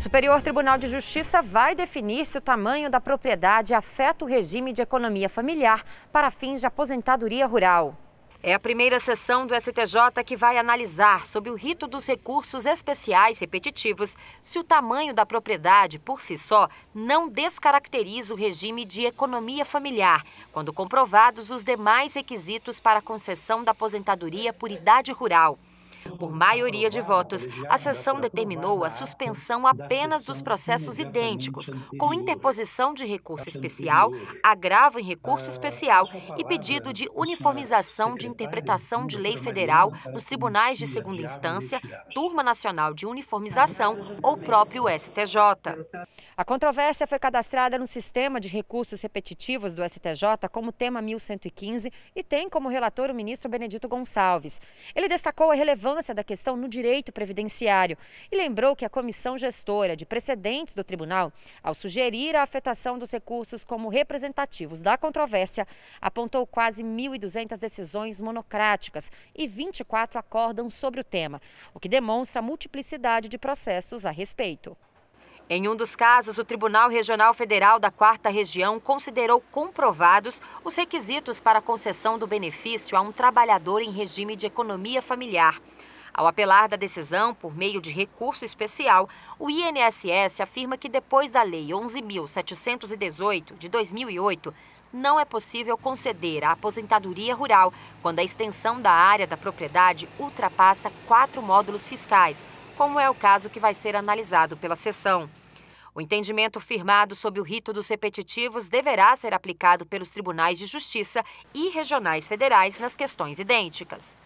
O Superior Tribunal de Justiça vai definir se o tamanho da propriedade afeta o regime de economia familiar para fins de aposentadoria rural. É a primeira sessão do STJ que vai analisar, sob o rito dos recursos especiais repetitivos, se o tamanho da propriedade, por si só, não descaracteriza o regime de economia familiar, quando comprovados os demais requisitos para a concessão da aposentadoria por idade rural. Por maioria de votos, a sessão determinou a suspensão apenas dos processos idênticos, com interposição de recurso especial, agravo em recurso especial e pedido de uniformização de interpretação de lei federal nos tribunais de segunda instância, Turma Nacional de Uniformização ou próprio STJ. A controvérsia foi cadastrada no sistema de recursos repetitivos do STJ como tema 1115 e tem como relator o ministro Benedito Gonçalves. Ele destacou a relevância relevância da questão no direito previdenciário e lembrou que a comissão gestora de precedentes do tribunal, ao sugerir a afetação dos recursos como representativos da controvérsia, apontou quase 1.200 decisões monocráticas e 24 acórdãos sobre o tema, o que demonstra a multiplicidade de processos a respeito. Em um dos casos, o Tribunal Regional Federal da Quarta Região considerou comprovados os requisitos para a concessão do benefício a um trabalhador em regime de economia familiar. Ao apelar da decisão por meio de recurso especial, o INSS afirma que depois da Lei 11.718 de 2008, não é possível conceder a aposentadoria rural quando a extensão da área da propriedade ultrapassa quatro módulos fiscais, como é o caso que vai ser analisado pela sessão. O entendimento firmado sob o rito dos repetitivos deverá ser aplicado pelos tribunais de justiça e regionais federais nas questões idênticas.